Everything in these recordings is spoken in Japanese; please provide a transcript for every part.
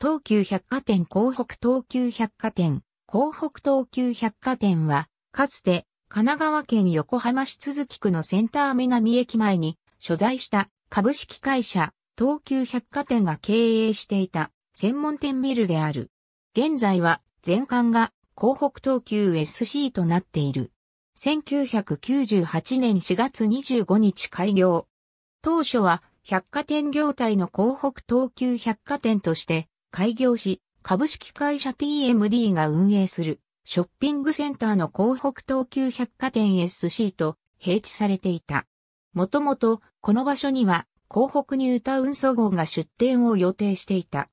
東急百貨店港北東急百貨店、港北東急百貨店は、かつて、神奈川県横浜市都筑区のセンター南駅前に、所在した株式会社、東急百貨店が経営していた、専門店ビルである。現在は、全館が、港北東急 SC となっている。1998年4月25日開業。当初は、百貨店業態の港北東急百貨店として開業し、株式会社 TMD が運営するショッピングセンターの港北東急百貨店 SC と併置されていた。もともと、この場所には、港北ニュータウン総合が出店を予定していた。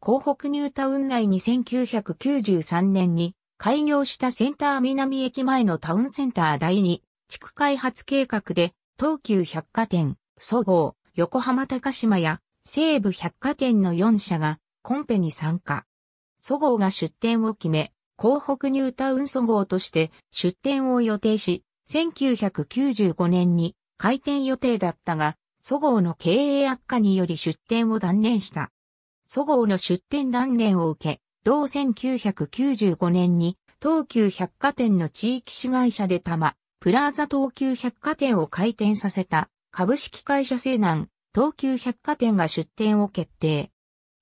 港北ニュータウン内に1993年に開業したセンター南駅前のタウンセンター第2地区開発計画で東急百貨店、総合、横浜高島や西部百貨店の4社がコンペに参加。祖号が出店を決め、港北ニュータウン祖号として出店を予定し、1995年に開店予定だったが、祖号の経営悪化により出店を断念した。祖号の出店断念を受け、同1995年に東急百貨店の地域市会社で玉、プラザ東急百貨店を開店させた株式会社西南、東急百貨店が出店を決定。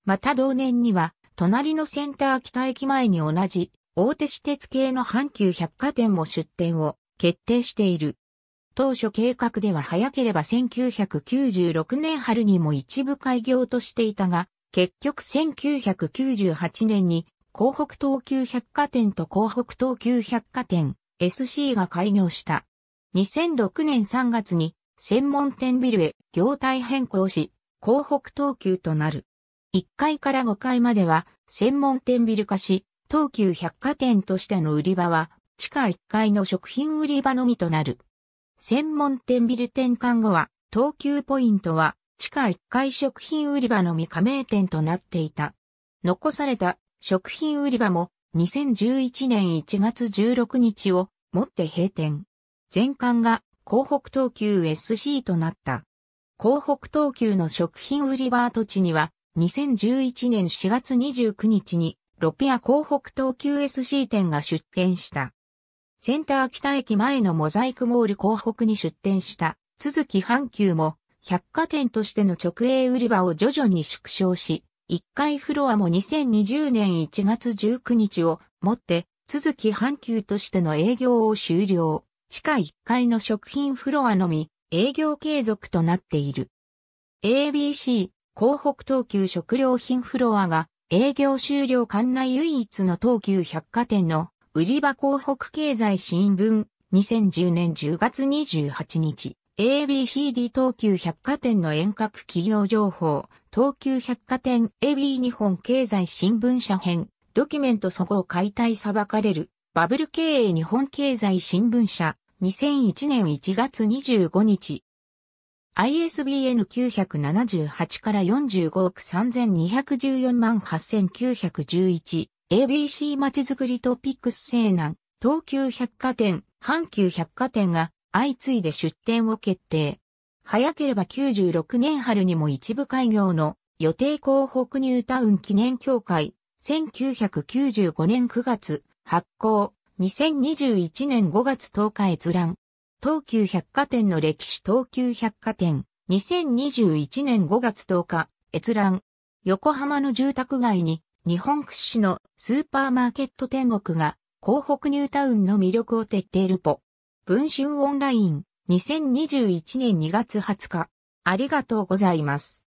また同年には、隣のセンター北駅前に同じ、大手私鉄系の阪急百貨店も出店を決定している。当初計画では早ければ1996年春にも一部開業としていたが、結局1998年に港北東急百貨店と港北東急百貨店 SC が開業した。2006年3月に専門店ビルへ業態変更し、港北東急となる。1階から5階までは専門店ビル化し、東急百貨店としての売り場は地下1階の食品売り場のみとなる。専門店ビル転換後は東急ポイントは地下1階食品売り場のみ加盟店となっていた。残された食品売り場も2011年1月16日をもって閉店。全館が広北東急 SC となった。広北東急の食品売り場跡地には2011年4月29日にロペア港北東急 SC 店が出店した。センター北駅前のモザイクモール港北に出店した続き阪急も百貨店としての直営売り場を徐々に縮小し、1階フロアも2020年1月19日をもって続き阪急としての営業を終了。地下1階の食品フロアのみ営業継続となっている。ABC 港北東急食料品フロアが営業終了館内唯一の東急百貨店の売り場港北経済新聞2010年10月28日 ABCD 東急百貨店の遠隔企業情報東急百貨店 AB 日本経済新聞社編ドキュメントそごう解体裁かれるバブル経営日本経済新聞社2001年1月25日 ISBN 978から45億3214万8911 ABC まちづくりトピックス西南東急百貨店阪急百貨店が相次いで出店を決定。早ければ96年春にも一部開業の予定港北ニュータウン記念協会1995年9月発行2021年5月10日閲覧東急百貨店の歴史東急百貨店、2021年5月10日、閲覧。横浜の住宅街に、日本屈指のスーパーマーケット天国が、港北ニュータウンの魅力を徹底ルポ。文春オンライン、2021年2月20日。ありがとうございます。